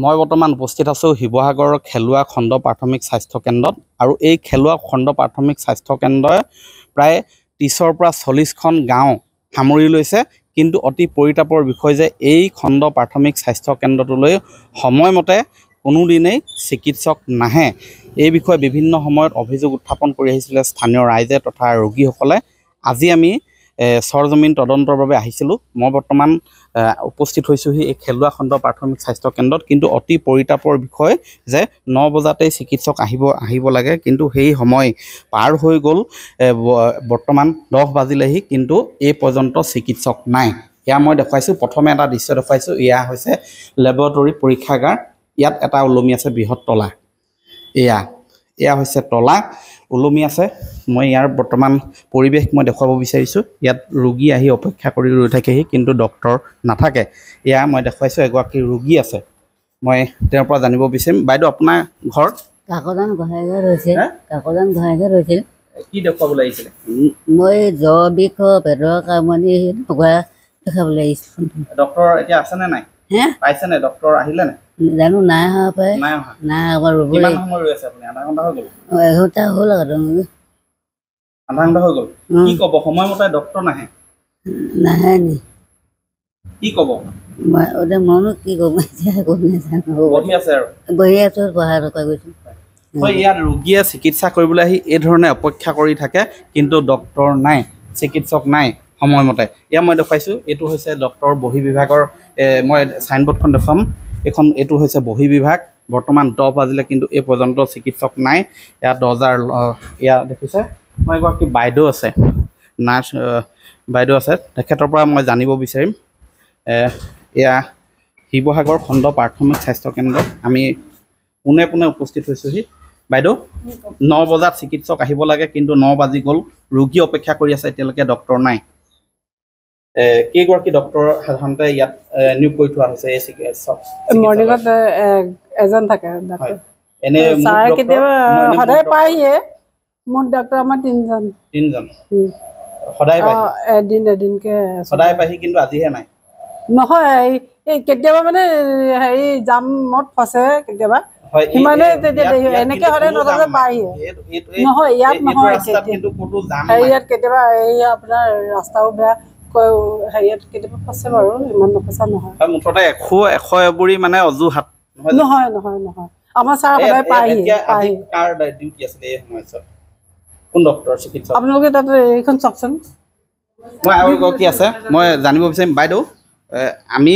মই বৰ্তমান উপস্থিত আছোঁ শিৱসাগৰৰ খেলুৱা খণ্ড প্ৰাথমিক স্বাস্থ্যকেন্দ্ৰত আৰু এই খেলুৱা খণ্ড প্ৰাথমিক স্বাস্থ্যকেন্দ্ৰই প্ৰায় ত্ৰিছৰ পৰা চল্লিছখন গাঁও সামৰি লৈছে কিন্তু অতি পৰিতাপৰ বিষয় যে এই খণ্ড প্ৰাথমিক স্বাস্থ্যকেন্দ্ৰটোলৈ সময়মতে কোনোদিনেই চিকিৎসক নাহে এই বিষয়ে বিভিন্ন সময়ত অভিযোগ উত্থাপন কৰি আহিছিলে স্থানীয় ৰাইজে তথা ৰোগীসকলে আজি আমি চৰজমিন তদন্তৰ বাবে আহিছিলোঁ মই বৰ্তমান উপস্থিত হৈছোঁহি এই খেলুৱা খণ্ড প্ৰাথমিক স্বাস্থ্য কেন্দ্ৰত কিন্তু অতি পৰিতাপৰ বিষয় যে ন বজাতেই চিকিৎসক আহিব আহিব লাগে কিন্তু সেই সময় পাৰ হৈ গ'ল বৰ্তমান দহ বাজিলেহি কিন্তু এই পৰ্যন্ত চিকিৎসক নাই এয়া মই দেখুৱাইছোঁ প্ৰথমে এটা দৃশ্য দেখুৱাইছোঁ এয়া হৈছে লেবৰেটৰী পৰীক্ষাগাৰ ইয়াত এটা ওলমি আছে বৃহৎ তলা এয়া এয়া হৈছে তলা ওলমি আছে মই ইয়াৰ বৰ্তমান পৰিৱেশ মই দেখুৱাব বিচাৰিছোঁ ইয়াত ৰোগী আহি অপেক্ষা কৰি ৰৈ থাকেহি কিন্তু ডক্টৰ নাথাকে এয়া মই দেখুৱাইছোঁ এগৰাকী ৰোগী আছে মই তেওঁৰ পৰা জানিব বিচাৰিম বাইদেউ আপোনাৰ ঘৰ কাকজন ঘৰেঘৰ কি দেখুৱাবলৈ আহিছিলে মই জ্বৰ বিষ পেটৰ কামানি দেখাবলৈ আহিছিলোঁ ডক্টৰ এতিয়া আছেনে নাই পাইছে নে ডক্টৰ আহিলে নে জানো নাই কৰি থাকে কিন্তু নাই চিকিৎসক নাই সময়মতে ইয়াক মই দেখুৱাইছোঁ এইটো হৈছে ডক্টৰ বহী বিভাগৰ মই চাইনবোৰ্ডখন দেখুৱাম এইখন এইটো হৈছে বহী বিভাগ বৰ্তমান দহ বাজিলে কিন্তু এই পৰ্যন্ত চিকিৎসক নাই ইয়াত দৰ্জাৰ ইয়াত দেখিছে মই এগৰাকী বাইদেউ আছে নাৰ্ছ বাইদেউ আছে তেখেতৰ পৰা মই জানিব বিচাৰিম এয়া শিৱসাগৰ খণ্ড প্ৰাথমিক স্বাস্থ্যকেন্দ্ৰত আমি পোনে পোনে উপস্থিত হৈছোঁহি বাইদেউ ন বজাত চিকিৎসক আহিব লাগে কিন্তু ন বাজি গ'ল ৰোগী অপেক্ষা কৰি আছে এতিয়ালৈকে ডক্টৰ নাই কেইগৰাকী ডক্টৰ সাধাৰণতে ইয়াত নিয়োগ কৰি থোৱা হৈছে ৰাস্তাও বেয়া মই জানিব বিচাৰিম বাইদেউ আমি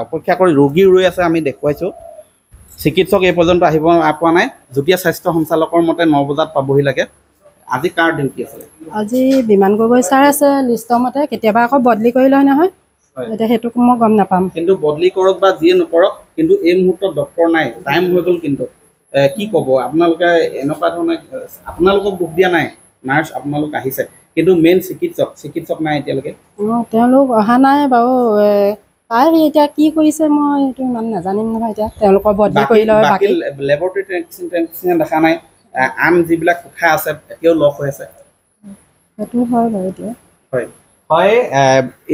অপেক্ষা কৰি ৰোগী ৰৈ আছে আমি দেখুৱাইছো চিকিৎসক এই পৰ্যন্ত আহিব পোৱা নাই যুটীয়া স্বাস্থ্য সঞ্চালকৰ মতে ন বজাত পাবহি লাগে আজি কাৰ ডিউটি আছে আজি বিমান গগৈ ছাৰ আছে লিষ্টৰ মতে কেতিয়াবা আকৌ বদলি কৰি লয় নহয় এতিয়া সেইটোক মই গম নাপাম কিন্তু বদলি কৰক বা যিয়ে নকৰক কিন্তু এই মুহূৰ্তত ডক্টৰ নাই টাইম হৈ গ'ল কিন্তু কি ক'ব আপোনালোকে এনেকুৱা ধৰণে আপোনালোকক দুখ দিয়া নাই নাৰ্ছ আপোনালোক আহিছে কিন্তু মেইন চিকিৎসক চিকিৎসক নাই এতিয়ালৈকে তেওঁলোক অহা নাই বাৰু পায় এতিয়া কি কৰিছে মই এইটো ইমান নাজানিম নহয় এতিয়া তেওঁলোকৰ বদলি কৰি লয় লেবৰেটৰী টেকনিচিয়ান দেখা নাই আন যিবিলাক কথা আছে এতিয়াও লক হৈ আছে হয়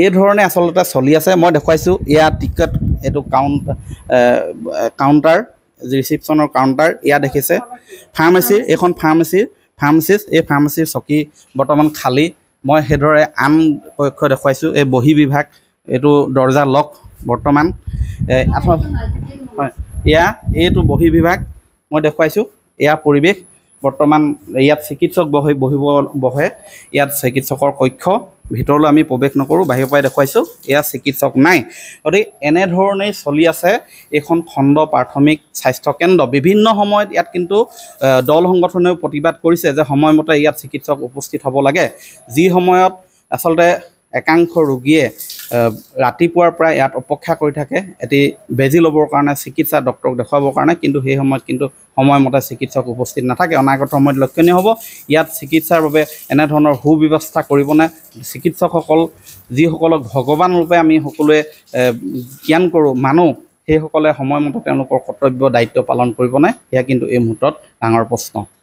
এই ধৰণে আচলতে চলি আছে মই দেখুৱাইছোঁ ইয়াত টিকট এইটো কাউণ্ট কাউণ্টাৰ ৰিচিপশ্যনৰ কাউণ্টাৰ ইয়াত দেখিছে ফাৰ্মাচীৰ এইখন ফাৰ্মাচীৰ ফাৰ্মাচিষ্ট এই ফাৰ্মাচীৰ চকী বৰ্তমান খালী মই সেইদৰে আন পক্ষ দেখুৱাইছোঁ এই বহী বিভাগ এইটো দৰ্জা লক বৰ্তমান হয় এয়া এইটো বহী বিভাগ মই দেখুৱাইছোঁ এয়া পৰিৱেশ বৰ্তমান ইয়াত চিকিৎসক বহি বহিব বহে ইয়াত চিকিৎসকৰ কক্ষ ভিতৰলৈ আমি প্ৰৱেশ নকৰোঁ বাহিৰৰ পৰাই দেখুৱাইছোঁ এয়া চিকিৎসক নাই গতিকে এনেধৰণেই চলি আছে এইখন খণ্ড প্ৰাথমিক স্বাস্থ্যকেন্দ্ৰ বিভিন্ন সময়ত ইয়াত কিন্তু দল সংগঠনেও প্ৰতিবাদ কৰিছে যে সময়মতে ইয়াত চিকিৎসক উপস্থিত হ'ব লাগে যি সময়ত আচলতে একাংশ ৰোগীয়ে ৰাতিপুৱাৰ পৰা ইয়াত অপেক্ষা কৰি থাকে এটি বেজী ল'বৰ কাৰণে চিকিৎসা ডক্টৰক দেখুৱাবৰ কাৰণে কিন্তু সেই সময়ত কিন্তু সময়মতে চিকিৎসক উপস্থিত নাথাকে অনাগত সময়ত লক্ষণীয় হ'ব ইয়াত চিকিৎসাৰ বাবে এনেধৰণৰ সু সুব্যৱস্থা কৰিবনে চিকিৎসকসকল যিসকলক ভগৱান ৰূপে আমি সকলোৱে জ্ঞান কৰোঁ মানুহ সেইসকলে সময়মতে তেওঁলোকৰ কৰ্তব্য দায়িত্ব পালন কৰিবনে সেয়া কিন্তু এই মুহূৰ্তত ডাঙৰ প্ৰশ্ন